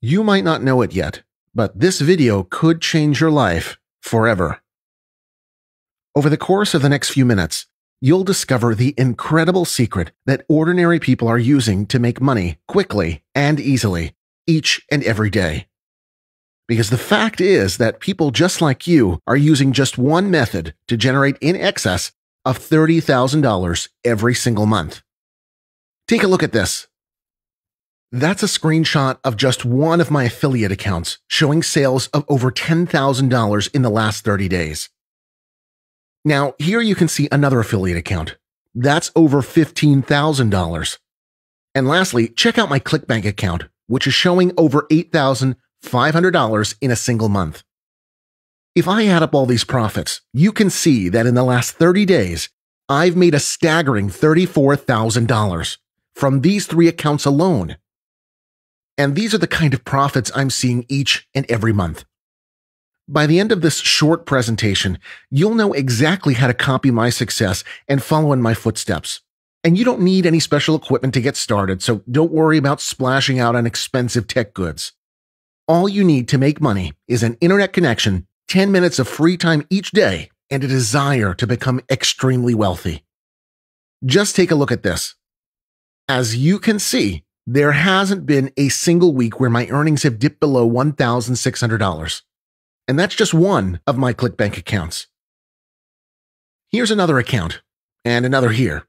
You might not know it yet, but this video could change your life forever. Over the course of the next few minutes, you'll discover the incredible secret that ordinary people are using to make money quickly and easily, each and every day. Because the fact is that people just like you are using just one method to generate in excess of $30,000 every single month. Take a look at this. That's a screenshot of just one of my affiliate accounts showing sales of over $10,000 in the last 30 days. Now, here you can see another affiliate account. That's over $15,000. And lastly, check out my ClickBank account, which is showing over $8,500 in a single month. If I add up all these profits, you can see that in the last 30 days, I've made a staggering $34,000 from these three accounts alone. And these are the kind of profits I'm seeing each and every month. By the end of this short presentation, you'll know exactly how to copy my success and follow in my footsteps. And you don't need any special equipment to get started, so don't worry about splashing out on expensive tech goods. All you need to make money is an internet connection, 10 minutes of free time each day, and a desire to become extremely wealthy. Just take a look at this. As you can see, there hasn't been a single week where my earnings have dipped below $1,600. And that's just one of my ClickBank accounts. Here's another account, and another here.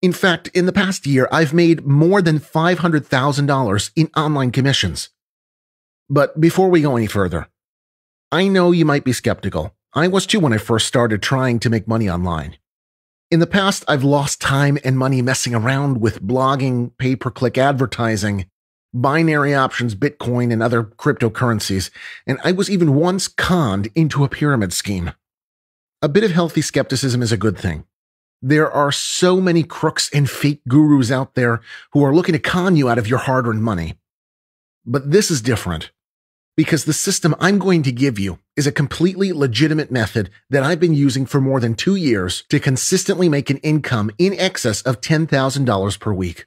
In fact, in the past year, I've made more than $500,000 in online commissions. But before we go any further, I know you might be skeptical. I was too when I first started trying to make money online. In the past, I've lost time and money messing around with blogging, pay per click advertising, binary options, Bitcoin, and other cryptocurrencies, and I was even once conned into a pyramid scheme. A bit of healthy skepticism is a good thing. There are so many crooks and fake gurus out there who are looking to con you out of your hard earned money. But this is different because the system I'm going to give you is a completely legitimate method that I've been using for more than two years to consistently make an income in excess of $10,000 per week.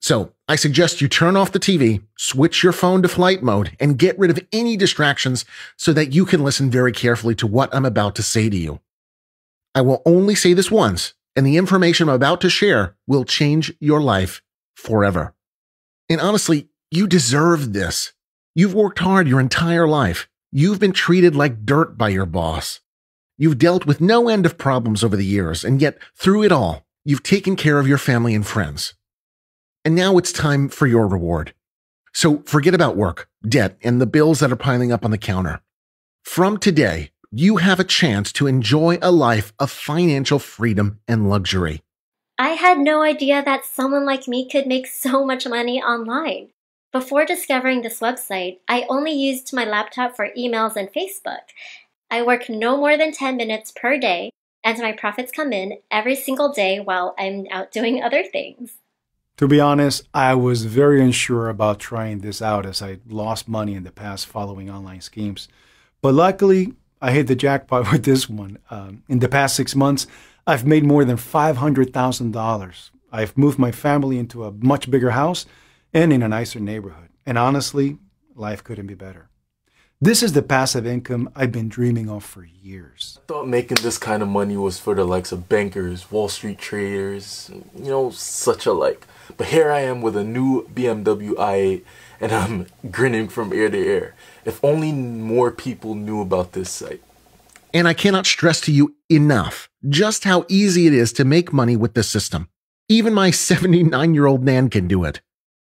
So I suggest you turn off the TV, switch your phone to flight mode, and get rid of any distractions so that you can listen very carefully to what I'm about to say to you. I will only say this once, and the information I'm about to share will change your life forever. And honestly, you deserve this. You've worked hard your entire life. You've been treated like dirt by your boss. You've dealt with no end of problems over the years, and yet through it all, you've taken care of your family and friends. And now it's time for your reward. So forget about work, debt, and the bills that are piling up on the counter. From today, you have a chance to enjoy a life of financial freedom and luxury. I had no idea that someone like me could make so much money online. Before discovering this website, I only used my laptop for emails and Facebook. I work no more than 10 minutes per day, and my profits come in every single day while I'm out doing other things. To be honest, I was very unsure about trying this out as I lost money in the past following online schemes. But luckily, I hit the jackpot with this one. Um, in the past six months, I've made more than $500,000. I've moved my family into a much bigger house and in a nicer neighborhood. And honestly, life couldn't be better. This is the passive income I've been dreaming of for years. I thought making this kind of money was for the likes of bankers, Wall Street traders, you know, such a like. But here I am with a new BMW i8 and I'm grinning from ear to ear. If only more people knew about this site. And I cannot stress to you enough just how easy it is to make money with this system. Even my 79 year old Nan can do it.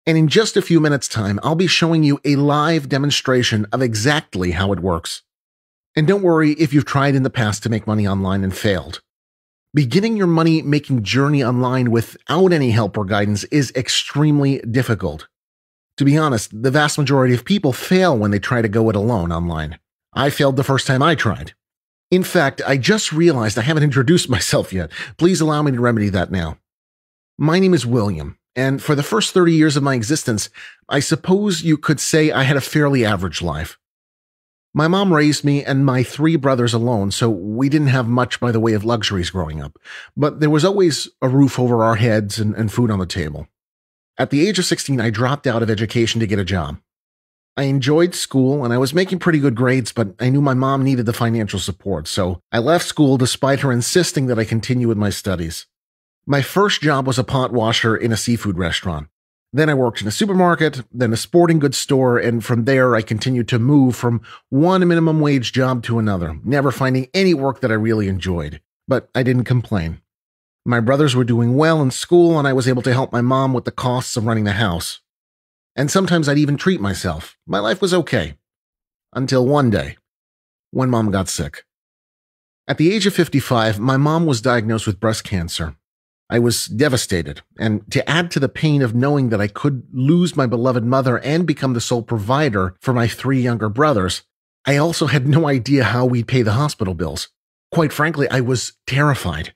And in just a few minutes time, I'll be showing you a live demonstration of exactly how it works. And don't worry if you've tried in the past to make money online and failed. Beginning your money making journey online without any help or guidance is extremely difficult. To be honest, the vast majority of people fail when they try to go it alone online. I failed the first time I tried. In fact, I just realized I haven't introduced myself yet. Please allow me to remedy that now. My name is William. And for the first 30 years of my existence, I suppose you could say I had a fairly average life. My mom raised me and my three brothers alone, so we didn't have much by the way of luxuries growing up, but there was always a roof over our heads and, and food on the table. At the age of 16, I dropped out of education to get a job. I enjoyed school and I was making pretty good grades, but I knew my mom needed the financial support, so I left school despite her insisting that I continue with my studies. My first job was a pot washer in a seafood restaurant. Then I worked in a supermarket, then a sporting goods store, and from there I continued to move from one minimum wage job to another, never finding any work that I really enjoyed. But I didn't complain. My brothers were doing well in school, and I was able to help my mom with the costs of running the house. And sometimes I'd even treat myself. My life was okay. Until one day, when mom got sick. At the age of 55, my mom was diagnosed with breast cancer, I was devastated, and to add to the pain of knowing that I could lose my beloved mother and become the sole provider for my three younger brothers, I also had no idea how we'd pay the hospital bills. Quite frankly, I was terrified.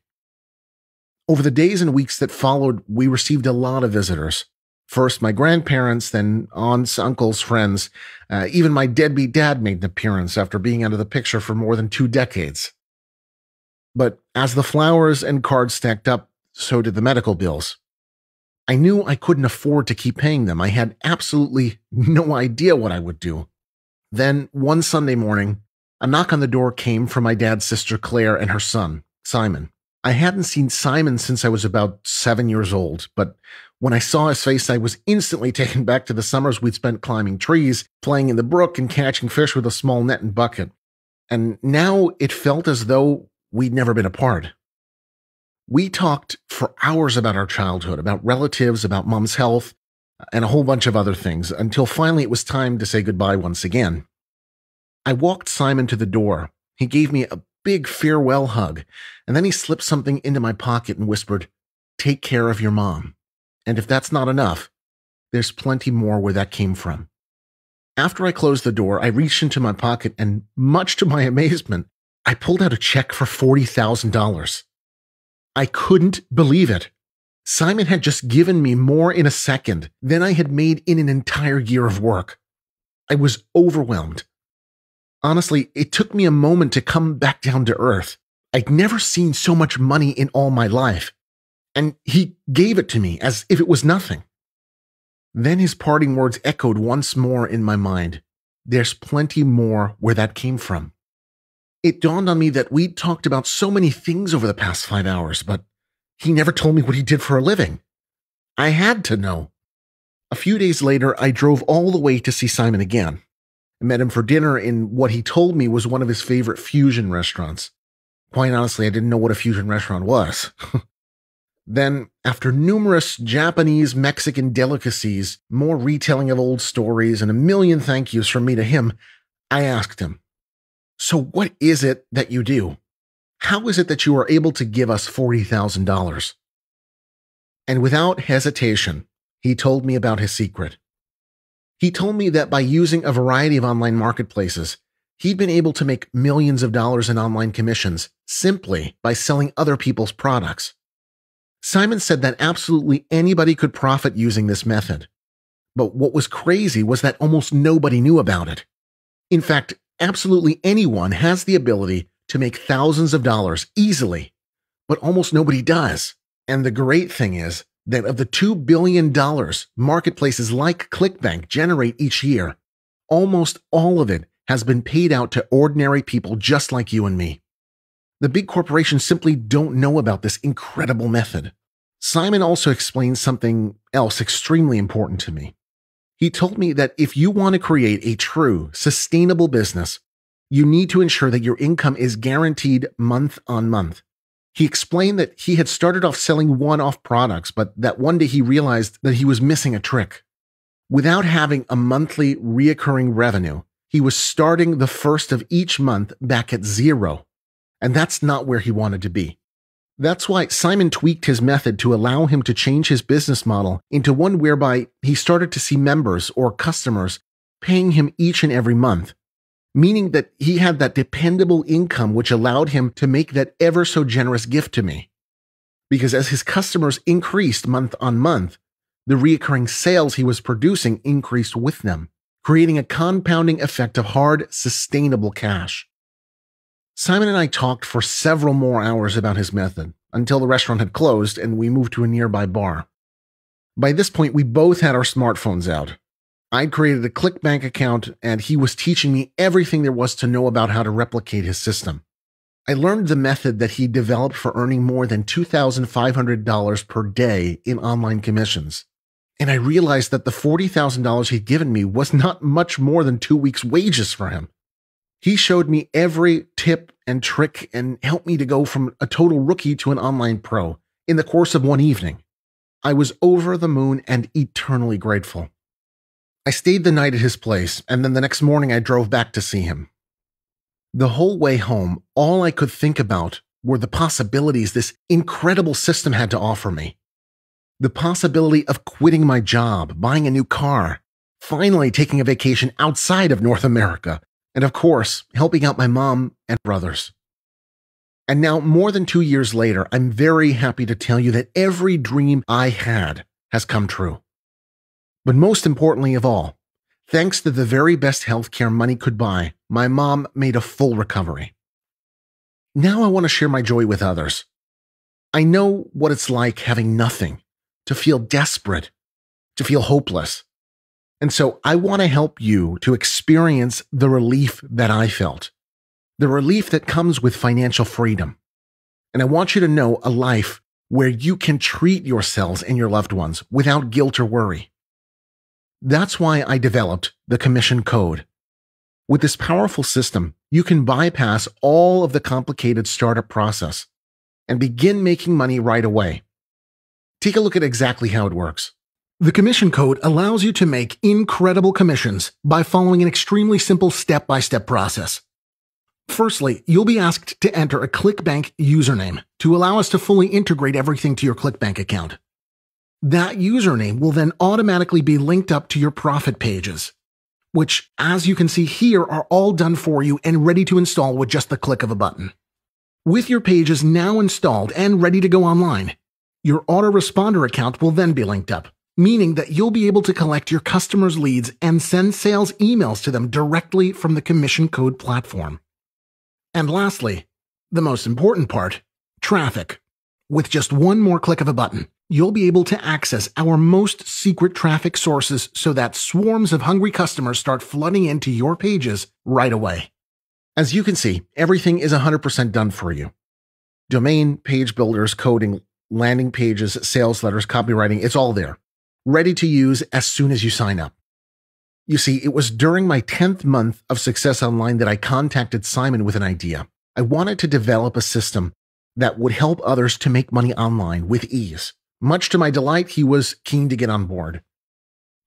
Over the days and weeks that followed, we received a lot of visitors. First, my grandparents, then aunts, uncles, friends. Uh, even my deadbeat dad made an appearance after being out of the picture for more than two decades. But as the flowers and cards stacked up, so did the medical bills. I knew I couldn't afford to keep paying them. I had absolutely no idea what I would do. Then, one Sunday morning, a knock on the door came from my dad's sister Claire and her son, Simon. I hadn't seen Simon since I was about seven years old, but when I saw his face, I was instantly taken back to the summers we'd spent climbing trees, playing in the brook, and catching fish with a small net and bucket. And now it felt as though we'd never been apart we talked for hours about our childhood, about relatives, about mom's health, and a whole bunch of other things until finally it was time to say goodbye once again. I walked Simon to the door. He gave me a big farewell hug, and then he slipped something into my pocket and whispered, Take care of your mom. And if that's not enough, there's plenty more where that came from. After I closed the door, I reached into my pocket and, much to my amazement, I pulled out a check for $40,000. I couldn't believe it. Simon had just given me more in a second than I had made in an entire year of work. I was overwhelmed. Honestly, it took me a moment to come back down to earth. I'd never seen so much money in all my life, and he gave it to me as if it was nothing. Then his parting words echoed once more in my mind. There's plenty more where that came from it dawned on me that we'd talked about so many things over the past five hours, but he never told me what he did for a living. I had to know. A few days later, I drove all the way to see Simon again. I met him for dinner in what he told me was one of his favorite fusion restaurants. Quite honestly, I didn't know what a fusion restaurant was. then, after numerous Japanese Mexican delicacies, more retelling of old stories, and a million thank yous from me to him, I asked him, so, what is it that you do? How is it that you are able to give us $40,000? And without hesitation, he told me about his secret. He told me that by using a variety of online marketplaces, he'd been able to make millions of dollars in online commissions simply by selling other people's products. Simon said that absolutely anybody could profit using this method. But what was crazy was that almost nobody knew about it. In fact, Absolutely anyone has the ability to make thousands of dollars easily, but almost nobody does. And the great thing is that of the $2 billion marketplaces like ClickBank generate each year, almost all of it has been paid out to ordinary people just like you and me. The big corporations simply don't know about this incredible method. Simon also explains something else extremely important to me. He told me that if you want to create a true, sustainable business, you need to ensure that your income is guaranteed month on month. He explained that he had started off selling one off products, but that one day he realized that he was missing a trick. Without having a monthly reoccurring revenue, he was starting the first of each month back at zero. And that's not where he wanted to be. That's why Simon tweaked his method to allow him to change his business model into one whereby he started to see members or customers paying him each and every month, meaning that he had that dependable income which allowed him to make that ever so generous gift to me. Because as his customers increased month on month, the reoccurring sales he was producing increased with them, creating a compounding effect of hard, sustainable cash. Simon and I talked for several more hours about his method until the restaurant had closed and we moved to a nearby bar. By this point, we both had our smartphones out. I'd created a ClickBank account and he was teaching me everything there was to know about how to replicate his system. I learned the method that he developed for earning more than $2,500 per day in online commissions. And I realized that the $40,000 he'd given me was not much more than two weeks' wages for him. He showed me every tip and trick and helped me to go from a total rookie to an online pro in the course of one evening. I was over the moon and eternally grateful. I stayed the night at his place, and then the next morning I drove back to see him. The whole way home, all I could think about were the possibilities this incredible system had to offer me. The possibility of quitting my job, buying a new car, finally taking a vacation outside of North America, and of course, helping out my mom and brothers. And now, more than two years later, I'm very happy to tell you that every dream I had has come true. But most importantly of all, thanks to the very best healthcare money could buy, my mom made a full recovery. Now I want to share my joy with others. I know what it's like having nothing, to feel desperate, to feel hopeless, and so I want to help you to experience the relief that I felt, the relief that comes with financial freedom. And I want you to know a life where you can treat yourselves and your loved ones without guilt or worry. That's why I developed the Commission Code. With this powerful system, you can bypass all of the complicated startup process and begin making money right away. Take a look at exactly how it works. The commission code allows you to make incredible commissions by following an extremely simple step-by-step process. Firstly, you'll be asked to enter a ClickBank username to allow us to fully integrate everything to your ClickBank account. That username will then automatically be linked up to your profit pages, which, as you can see here, are all done for you and ready to install with just the click of a button. With your pages now installed and ready to go online, your autoresponder account will then be linked up meaning that you'll be able to collect your customers' leads and send sales emails to them directly from the commission code platform. And lastly, the most important part traffic. With just one more click of a button, you'll be able to access our most secret traffic sources so that swarms of hungry customers start flooding into your pages right away. As you can see, everything is 100% done for you. Domain, page builders, coding, landing pages, sales letters, copywriting, it's all there ready to use as soon as you sign up. You see, it was during my 10th month of Success Online that I contacted Simon with an idea. I wanted to develop a system that would help others to make money online with ease. Much to my delight, he was keen to get on board.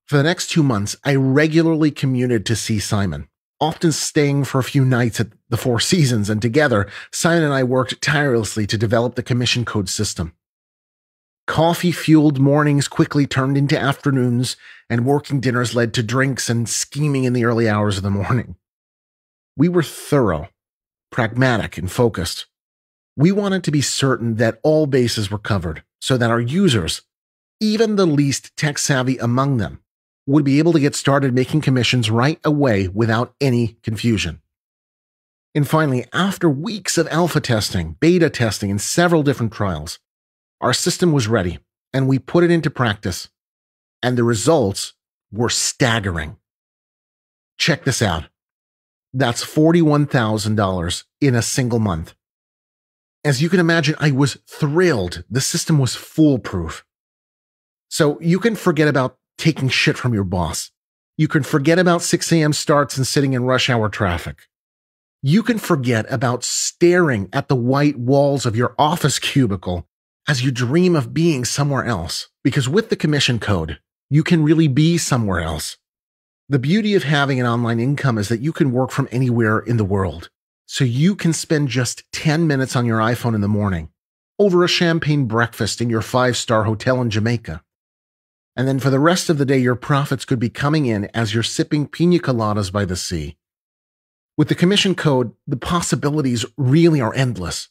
For the next two months, I regularly commuted to see Simon, often staying for a few nights at the Four Seasons, and together, Simon and I worked tirelessly to develop the commission code system. Coffee fueled mornings quickly turned into afternoons, and working dinners led to drinks and scheming in the early hours of the morning. We were thorough, pragmatic, and focused. We wanted to be certain that all bases were covered so that our users, even the least tech savvy among them, would be able to get started making commissions right away without any confusion. And finally, after weeks of alpha testing, beta testing, and several different trials, our system was ready and we put it into practice, and the results were staggering. Check this out. That's $41,000 in a single month. As you can imagine, I was thrilled. The system was foolproof. So you can forget about taking shit from your boss. You can forget about 6 a.m. starts and sitting in rush hour traffic. You can forget about staring at the white walls of your office cubicle as you dream of being somewhere else, because with the commission code, you can really be somewhere else. The beauty of having an online income is that you can work from anywhere in the world. So you can spend just 10 minutes on your iPhone in the morning, over a champagne breakfast in your five star hotel in Jamaica. And then for the rest of the day, your profits could be coming in as you're sipping pina coladas by the sea. With the commission code, the possibilities really are endless.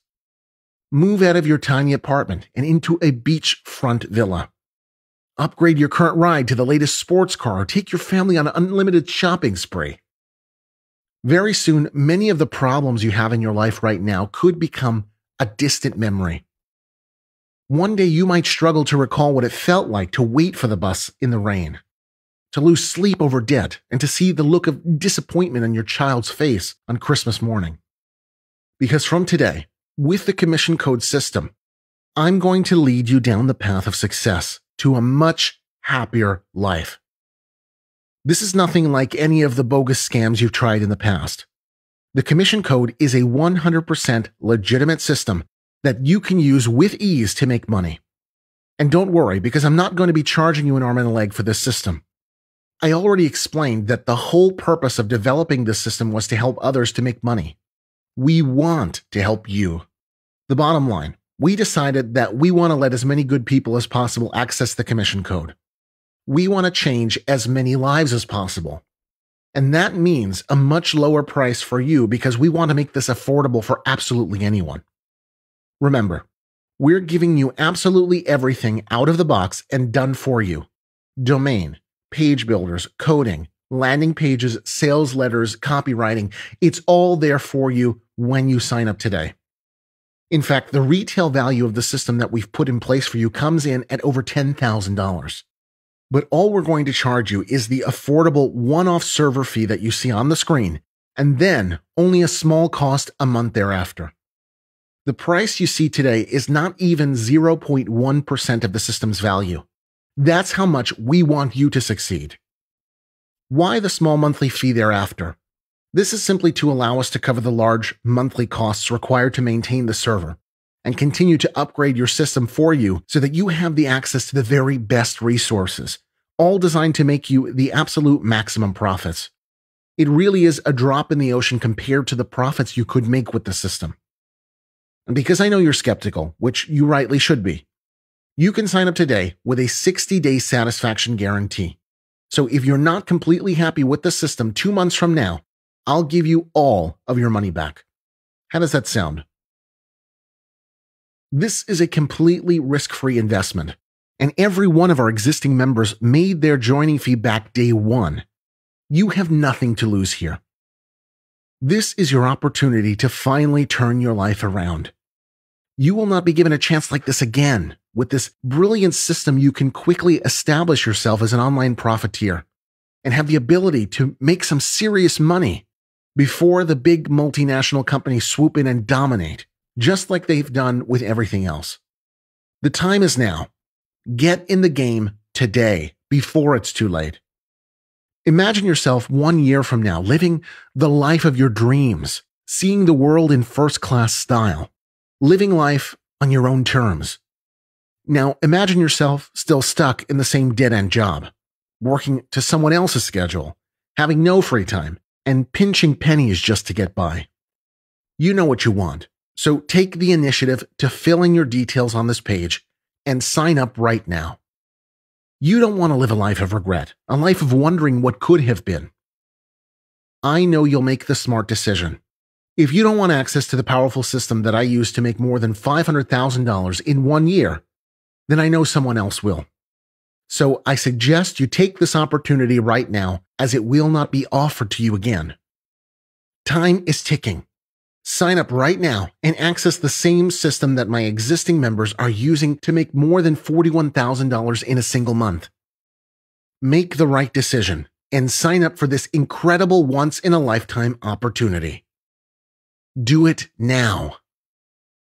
Move out of your tiny apartment and into a beachfront villa. Upgrade your current ride to the latest sports car or take your family on an unlimited shopping spree. Very soon, many of the problems you have in your life right now could become a distant memory. One day you might struggle to recall what it felt like to wait for the bus in the rain, to lose sleep over debt, and to see the look of disappointment on your child's face on Christmas morning. Because from today, with the commission code system, I'm going to lead you down the path of success to a much happier life. This is nothing like any of the bogus scams you've tried in the past. The commission code is a 100% legitimate system that you can use with ease to make money. And don't worry, because I'm not going to be charging you an arm and a leg for this system. I already explained that the whole purpose of developing this system was to help others to make money. We want to help you the bottom line we decided that we want to let as many good people as possible access the commission code. We want to change as many lives as possible. And that means a much lower price for you because we want to make this affordable for absolutely anyone. Remember, we're giving you absolutely everything out of the box and done for you domain, page builders, coding, landing pages, sales letters, copywriting. It's all there for you when you sign up today. In fact, the retail value of the system that we've put in place for you comes in at over $10,000. But all we're going to charge you is the affordable one off server fee that you see on the screen, and then only a small cost a month thereafter. The price you see today is not even 0.1% of the system's value. That's how much we want you to succeed. Why the small monthly fee thereafter? This is simply to allow us to cover the large monthly costs required to maintain the server and continue to upgrade your system for you so that you have the access to the very best resources, all designed to make you the absolute maximum profits. It really is a drop in the ocean compared to the profits you could make with the system. And because I know you're skeptical, which you rightly should be, you can sign up today with a 60 day satisfaction guarantee. So if you're not completely happy with the system two months from now, I'll give you all of your money back. How does that sound? This is a completely risk free investment, and every one of our existing members made their joining fee back day one. You have nothing to lose here. This is your opportunity to finally turn your life around. You will not be given a chance like this again. With this brilliant system, you can quickly establish yourself as an online profiteer and have the ability to make some serious money before the big multinational companies swoop in and dominate, just like they've done with everything else. The time is now. Get in the game today before it's too late. Imagine yourself one year from now living the life of your dreams, seeing the world in first class style, living life on your own terms. Now imagine yourself still stuck in the same dead end job, working to someone else's schedule, having no free time, and pinching pennies just to get by. You know what you want, so take the initiative to fill in your details on this page and sign up right now. You don't want to live a life of regret, a life of wondering what could have been. I know you'll make the smart decision. If you don't want access to the powerful system that I use to make more than $500,000 in one year, then I know someone else will. So I suggest you take this opportunity right now as it will not be offered to you again. Time is ticking. Sign up right now and access the same system that my existing members are using to make more than $41,000 in a single month. Make the right decision and sign up for this incredible once in a lifetime opportunity. Do it now.